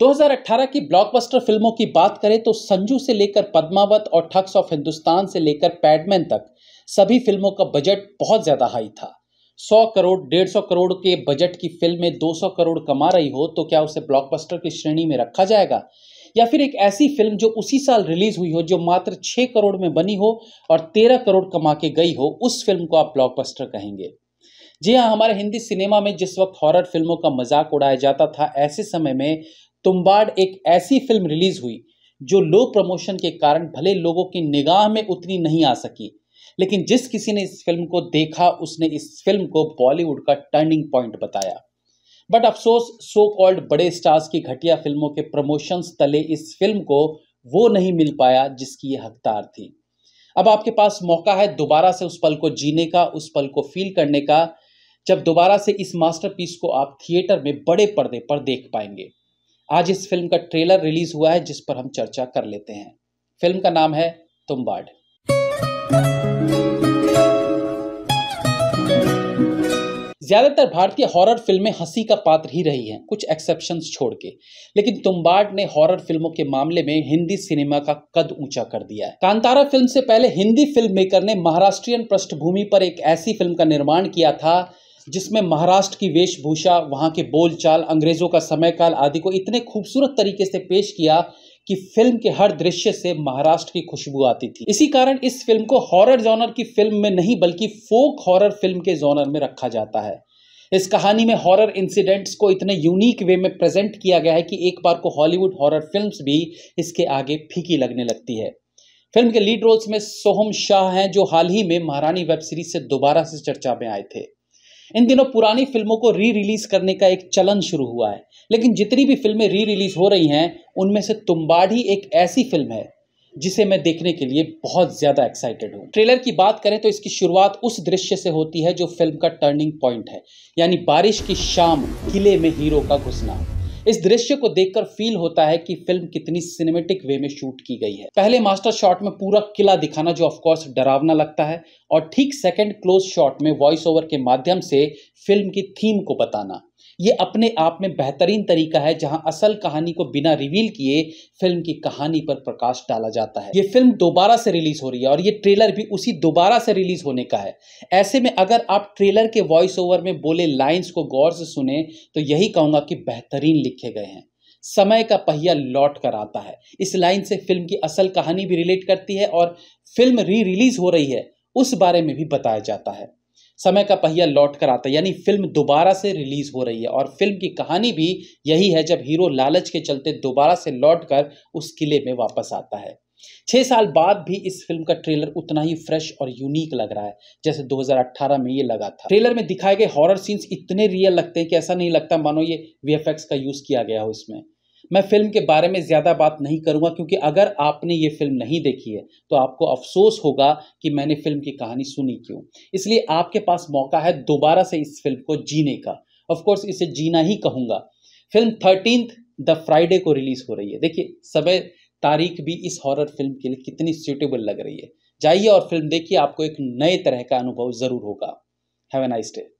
2018 की ब्लॉकबस्टर फिल्मों की बात करें तो संजू से लेकर पद्मावत और ठग्स ऑफ हिंदुस्तान से लेकर पैडमैन तक सभी फिल्मों का बजट बहुत ज़्यादा हाई था 100 करोड़ डेढ़ सौ करोड़ के बजट की फिल्में 200 करोड़ कमा रही हो तो क्या उसे ब्लॉकबस्टर की श्रेणी में रखा जाएगा या फिर एक ऐसी फिल्म जो उसी साल रिलीज हुई हो जो मात्र 6 करोड़ में बनी हो और 13 करोड़ कमा के गई हो उस फिल्म को आप ब्लॉकबस्टर कहेंगे जी हाँ हमारे हिंदी सिनेमा में जिस वक्त हॉरर फिल्मों का मजाक उड़ाया जाता था ऐसे समय में तुम्बाड़ एक ऐसी फिल्म रिलीज हुई जो लो प्रमोशन के कारण भले लोगों की निगाह में उतनी नहीं आ सकी लेकिन जिस किसी ने इस फिल्म को देखा उसने इस फिल्म को बॉलीवुड का टर्निंग पॉइंट बताया बट अफसोस सो कॉल्ड बड़े स्टार्स की घटिया फिल्मों के प्रमोशंस तले इस फिल्म को वो नहीं मिल पाया जिसकी ये हकदार थी अब आपके पास मौका है दोबारा से उस पल को जीने का उस पल को फील करने का जब दोबारा से इस मास्टरपीस को आप थिएटर में बड़े पर्दे पर देख पाएंगे आज इस फिल्म का ट्रेलर रिलीज हुआ है जिस पर हम चर्चा कर लेते हैं फिल्म का नाम है तुम ज्यादातर भारतीय हॉरर फिल्में हंसी का पात्र ही रही हैं कुछ एक्सेप्शन छोड़ के लेकिन तुम्बाड ने हॉरर फिल्मों के मामले में हिंदी सिनेमा का कद ऊंचा कर दिया है कांतारा फिल्म से पहले हिंदी फिल्म मेकर ने महाराष्ट्रियन पृष्ठभूमि पर एक ऐसी फिल्म का निर्माण किया था जिसमें महाराष्ट्र की वेशभूषा वहाँ के बोलचाल अंग्रेज़ों का समयकाल आदि को इतने खूबसूरत तरीके से पेश किया कि फिल्म के हर दृश्य से महाराष्ट्र की खुशबू आती थी इसी कारण इस फिल्म को हॉरर जॉनर की फिल्म में नहीं बल्कि फोक हॉरर फिल्म के जॉनर में रखा जाता है इस कहानी में हॉरर इंसिडेंट्स को इतने यूनिक वे में प्रेजेंट किया गया है कि एक बार को हॉलीवुड हॉरर फिल्म्स भी इसके आगे फीकी लगने लगती है फिल्म के लीड रोल्स में सोहम शाह हैं जो हाल ही में महारानी वेब सीरीज से दोबारा से चर्चा में आए थे इन दिनों पुरानी फिल्मों को री रिलीज करने का एक चलन शुरू हुआ है लेकिन जितनी भी फिल्में री रिलीज हो रही हैं उनमें से तुम्बाड़ी एक ऐसी फिल्म है जिसे मैं देखने के लिए बहुत ज़्यादा एक्साइटेड हूँ ट्रेलर की बात करें तो इसकी शुरुआत उस दृश्य से होती है जो फिल्म का टर्निंग पॉइंट है यानी बारिश की शाम किले में हीरो का घुसना इस दृश्य को देखकर फील होता है कि फिल्म कितनी सिनेमेटिक वे में शूट की गई है पहले मास्टर शॉट में पूरा किला दिखाना जो ऑफकोर्स डरावना लगता है और ठीक सेकेंड क्लोज शॉट में वॉइस ओवर के माध्यम से फिल्म की थीम को बताना ये अपने आप में बेहतरीन तरीका है जहां असल कहानी को बिना रिवील किए फिल्म की कहानी पर प्रकाश डाला जाता है ये फिल्म दोबारा से रिलीज हो रही है और ये ट्रेलर भी उसी दोबारा से रिलीज होने का है ऐसे में अगर आप ट्रेलर के वॉइस ओवर में बोले लाइन्स को गौर से सुने तो यही कहूंगा कि बेहतरीन लिखे गए हैं समय का पहिया लौट कर आता है इस लाइन से फिल्म की असल कहानी भी रिलेट करती है और फिल्म री रिलीज हो रही है उस बारे में भी बताया जाता है समय का पहिया लौट कर आता है यानी फिल्म दोबारा से रिलीज हो रही है और फिल्म की कहानी भी यही है जब हीरो लालच के चलते दोबारा से लौट कर उस किले में वापस आता है छः साल बाद भी इस फिल्म का ट्रेलर उतना ही फ्रेश और यूनिक लग रहा है जैसे 2018 में ये लगा था ट्रेलर में दिखाए गए हॉरर सीन्स इतने रियल लगते हैं कि ऐसा नहीं लगता मानो ये वी का यूज़ किया गया हो इसमें मैं फिल्म के बारे में ज़्यादा बात नहीं करूँगा क्योंकि अगर आपने ये फिल्म नहीं देखी है तो आपको अफसोस होगा कि मैंने फिल्म की कहानी सुनी क्यों इसलिए आपके पास मौका है दोबारा से इस फिल्म को जीने का ऑफकोर्स इसे जीना ही कहूँगा फिल्म थर्टीन द फ्राइडे को रिलीज़ हो रही है देखिए समय तारीख भी इस हॉरर फिल्म के लिए कितनी सूटेबल लग रही है जाइए और फिल्म देखिए आपको एक नए तरह का अनुभव ज़रूर होगा हैव ए नाइस डे